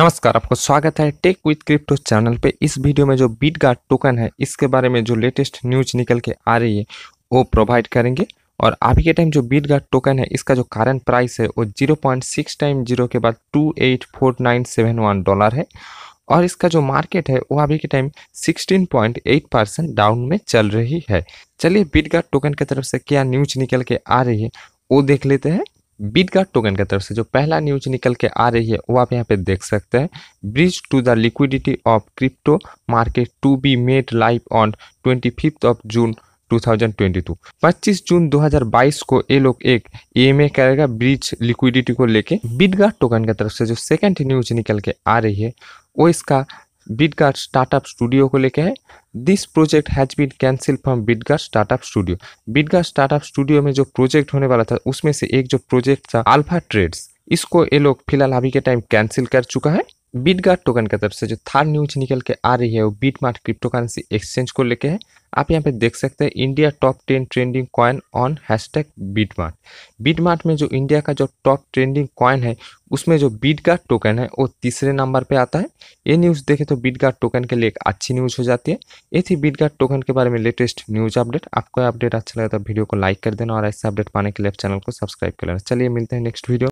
नमस्कार आपको स्वागत है टेक विथ क्रिप्टो चैनल पे इस वीडियो में जो बीट गार्ड टोकन है इसके बारे में जो लेटेस्ट न्यूज निकल के आ रही है वो प्रोवाइड करेंगे और अभी के टाइम जो बीट गार्ड टोकन है इसका जो कारंट प्राइस है वो zero point six time zero के बाद two eight four nine seven one dollar है और इसका जो मार्केट है वो अभी के टाइम एट परसेंट डाउन में चल रही है चलिए बीट गार्ड टोकन की तरफ से क्या न्यूज निकल के आ रही है वो देख लेते हैं बिटगार टोकन की तरफ से जो पहला न्यूज निकल के आ रही है वो आप यहाँ पे देख सकते हैं bridge to the liquidity of crypto market to be made live on twenty fifth of June 2022 25 June 2022 को ये लोग एक ईएमए e करेगा ब्रिज लिक्विडिटी को लेके बिटगार टोकन की तरफ से जो सेकंड न्यूज निकल के आ रही है वो इसका बिटगार्ड स्टार्टअप स्टूडियो को लेके है this project has been cancel from Bitgert startup studio Bitgert startup studio में जो प्रोजेक्ट होने वाला था उसमें से एक जो प्रोजेक्ट था अल्फा ट्रेड्स इसको ये लोग फिलहाल अभी के टाइम कैंसिल कर चुका है बीटगार्ड टोकन की तरफ से जो थर्ड न्यूज निकल के आ रही है वो BitMart cryptocurrency exchange को लेके है आप यहाँ पे देख सकते हैं India top ten trending coin on hashtag BitMart BitMart में जो इंडिया का जो टॉप ट्रेंडिंग कॉइन है उसमें जो बीटगार्ड टोकन है वो तीसरे नंबर पे आता है ये न्यूज़ देखें तो बीटगार्ड टोकन के लिए एक अच्छी न्यूज़ हो जाती है ये थी बीटगार्ड टोकन के बारे में लेटेस्ट न्यूज़ अपडेट आपको अपडेट अच्छा लगा तो वीडियो को लाइक कर देना और ऐसे अपडेट पाने के लिए चैनल को सब्सक्राइब कर लेना चलिए मिलते हैं नेक्स्ट वीडियो